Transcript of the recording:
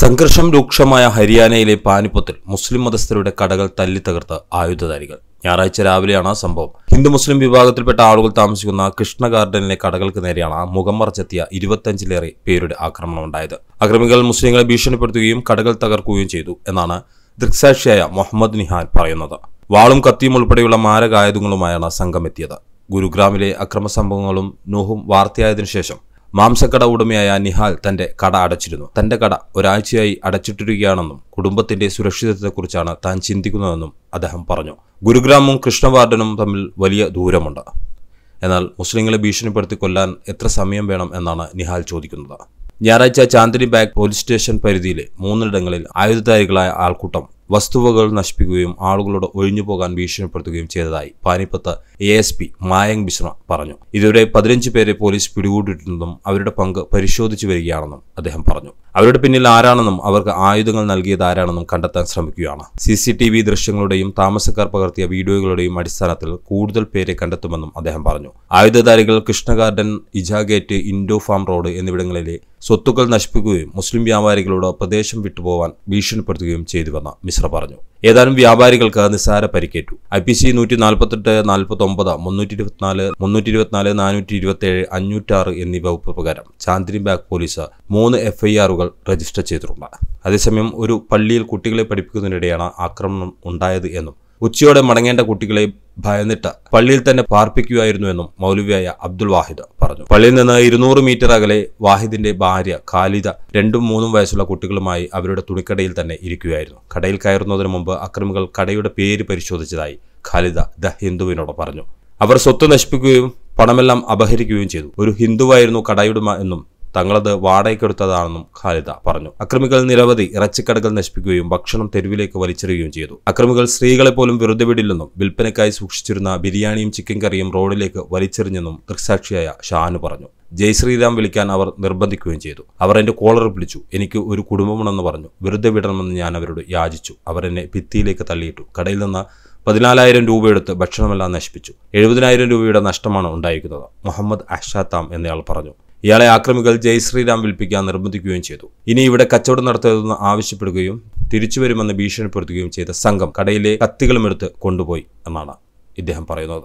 സംഘർഷം രൂക്ഷമായ ഹരിയാനയിലെ പാനിപ്പത്തിൽ മുസ്ലിം മതസ്ഥരുടെ കടകൾ തല്ലി തകർത്ത് ആയുധധാരികൾ ഞായറാഴ്ച രാവിലെയാണ് സംഭവം ഹിന്ദു മുസ്ലിം വിഭാഗത്തിൽപ്പെട്ട ആളുകൾ താമസിക്കുന്ന കൃഷ്ണ ഗാർഡനിലെ കടകൾക്ക് നേരെയാണ് മുഖം മറച്ചെത്തിയ ഇരുപത്തഞ്ചിലേറെ പേരുടെ ആക്രമണം ഉണ്ടായത് അക്രമികൾ മുസ്ലിങ്ങളെ ഭീഷണിപ്പെടുത്തുകയും കടകൾ തകർക്കുകയും ചെയ്തു എന്നാണ് ദൃക്സാക്ഷിയായ മുഹമ്മദ് നിഹാൻ പറയുന്നത് വാളും കത്തിയും ഉൾപ്പെടെയുള്ള മാരകായുധങ്ങളുമായാണ് സംഘം എത്തിയത് ഗുരുഗ്രാമിലെ അക്രമ സംഭവങ്ങളും നോഹും വാർത്തയായതിനു ശേഷം മാംസക്കട ഉടമയായ നിഹാൽ തന്റെ കട അടച്ചിരുന്നു തന്റെ കട ഒരാഴ്ചയായി അടച്ചിട്ടിരിക്കുകയാണെന്നും കുടുംബത്തിന്റെ സുരക്ഷിതത്വത്തെക്കുറിച്ചാണ് താൻ ചിന്തിക്കുന്നതെന്നും അദ്ദേഹം പറഞ്ഞു ഗുരുഗ്രാമും കൃഷ്ണവാർഡനും തമ്മിൽ വലിയ ദൂരമുണ്ട് എന്നാൽ മുസ്ലിങ്ങളെ ഭീഷണിപ്പെടുത്തി കൊല്ലാൻ എത്ര സമയം വേണം എന്നാണ് നിഹാൽ ചോദിക്കുന്നത് ഞായറാഴ്ച ചാന്ദിനി ബാഗ് പോലീസ് സ്റ്റേഷൻ പരിധിയിലെ മൂന്നിടങ്ങളിൽ ആയുധധാരികളായ ആൾക്കൂട്ടം വസ്തുവകൾ നശിപ്പിക്കുകയും ആളുകളോട് ഒഴിഞ്ഞു പോകാൻ ഭീഷണിപ്പെടുത്തുകയും ചെയ്തതായി Panipat A S P Mayank Mishra പറഞ്ഞു ഇതുവരെ പതിനഞ്ച് പേരെ പോലീസ് പിടികൂടിയിട്ടുണ്ടെന്നും അവരുടെ പങ്ക് പരിശോധിച്ചു വരികയാണെന്നും അദ്ദേഹം പറഞ്ഞു അവരുടെ പിന്നിൽ ആരാണെന്നും അവർക്ക് ആയുധങ്ങൾ നൽകിയത് ആരാണെന്നും കണ്ടെത്താൻ ശ്രമിക്കുകയാണ് സി സി ടി വി ദൃശ്യങ്ങളുടെയും താമസക്കാർ പകർത്തിയ വീഡിയോകളുടെയും അടിസ്ഥാനത്തിൽ കൂടുതൽ പേരെ കണ്ടെത്തുമെന്നും അദ്ദേഹം പറഞ്ഞു ആയുധധാരികൾ കൃഷ്ണ ഗാർഡൻ ഇജാഗേറ്റ് ഇൻഡോ ഫാം റോഡ് എന്നിവിടങ്ങളിലെ സ്വത്തുക്കൾ നശിപ്പിക്കുകയും മുസ്ലിം വ്യാപാരികളോട് പ്രദേശം വിട്ടുപോവാൻ ഭീഷണിപ്പെടുത്തുകയും ചെയ്തുവെന്ന് മിശ്ര പറഞ്ഞു ഏതാനും വ്യാപാരികൾക്ക് നിസ്സാര പരിക്കേറ്റു ഐ പി സി നൂറ്റി നാൽപ്പത്തെട്ട് നാൽപ്പത്തി ഒമ്പത് മുന്നൂറ്റി ഇരുപത്തിനാല് മുന്നൂറ്റി ഇരുപത്തിനാല് നാനൂറ്റി ഇരുപത്തി ഏഴ് അഞ്ഞൂറ്റാറ് എന്നീ വകുപ്പ് പ്രകാരം ചാന്ദിനി ബാഗ് പോലീസ് മൂന്ന് എഫ്ഐആറുകൾ രജിസ്റ്റർ ചെയ്തിട്ടുണ്ട് അതേസമയം ഒരു പള്ളിയിൽ കുട്ടികളെ പഠിപ്പിക്കുന്നതിനിടെയാണ് ആക്രമണം ഉണ്ടായത് എന്നും ഉച്ചയോടെ മടങ്ങേണ്ട കുട്ടികളെ ഭയന്നിട്ട് പള്ളിയിൽ തന്നെ പാർപ്പിക്കുകയായിരുന്നു എന്നും മൗലവിയായ അബ്ദുൽ വാഹിദ് പറഞ്ഞു പള്ളിയിൽ നിന്ന് ഇരുന്നൂറ് മീറ്റർ അകലെ വാഹിദിന്റെ ഭാര്യ ഖാലിദ രണ്ടും മൂന്നും വയസ്സുള്ള കുട്ടികളുമായി അവരുടെ തുണിക്കടയിൽ തന്നെ ഇരിക്കുകയായിരുന്നു കടയിൽ കയറുന്നതിന് മുമ്പ് അക്രമികൾ കടയുടെ പേര് പരിശോധിച്ചതായി ഖാലിദ ദ ഹിന്ദുവിനോട് പറഞ്ഞു അവർ സ്വത്ത് നശിപ്പിക്കുകയും പണമെല്ലാം അപഹരിക്കുകയും ചെയ്തു ഒരു ഹിന്ദുവായിരുന്നു കടയുടമ എന്നും തങ്ങളത് വാടകയ്ക്കെടുത്തതാണെന്നും ഖാലിദ പറഞ്ഞു അക്രമികൾ നിരവധി ഇറച്ചിക്കടകൾ നശിപ്പിക്കുകയും ഭക്ഷണം തെരുവിലേക്ക് വലിച്ചെറിയുകയും ചെയ്തു അക്രമികൾ സ്ത്രീകളെ പോലും വെറുതെ വിടില്ലെന്നും വിൽപ്പനയ്ക്കായി സൂക്ഷിച്ചിരുന്ന ബിരിയാണിയും ചിക്കൻ കറിയും റോഡിലേക്ക് വലിച്ചെറിഞ്ഞെന്നും ദൃക്സാക്ഷിയായ ഷാനു പറഞ്ഞു ജയ് ശ്രീരാം വിളിക്കാൻ അവർ നിർബന്ധിക്കുകയും ചെയ്തു അവർ എന്റെ കോളർ വിളിച്ചു എനിക്ക് ഒരു കുടുംബമുണ്ടെന്ന് പറഞ്ഞു വെറുതെ വിടണമെന്ന് ഞാൻ അവരോട് യാചിച്ചു അവരെന്നെ ഭിത്തിയിലേക്ക് തള്ളിയിട്ടു കടയിൽ നിന്ന് പതിനാലായിരം രൂപയെടുത്ത് ഭക്ഷണമെല്ലാം നശിപ്പിച്ചു എഴുപതിനായിരം രൂപയുടെ നഷ്ടമാണ് ഉണ്ടായിരിക്കുന്നത് മുഹമ്മദ് അഷാത്താം എന്നയാൾ പറഞ്ഞു ഇയാളെ ആക്രമികൾ ജയ് ശ്രീറാം വിൽപ്പിക്കാൻ നിർബന്ധിക്കുകയും ചെയ്തു ഇനി ഇവിടെ കച്ചവടം നടത്തരുതെന്ന് ആവശ്യപ്പെടുകയും തിരിച്ചുവരുമെന്ന് ഭീഷണിപ്പെടുത്തുകയും ചെയ്ത സംഘം കടയിലെ എടുത്ത് കൊണ്ടുപോയി എന്നാണ് ഇദ്ദേഹം പറയുന്നത്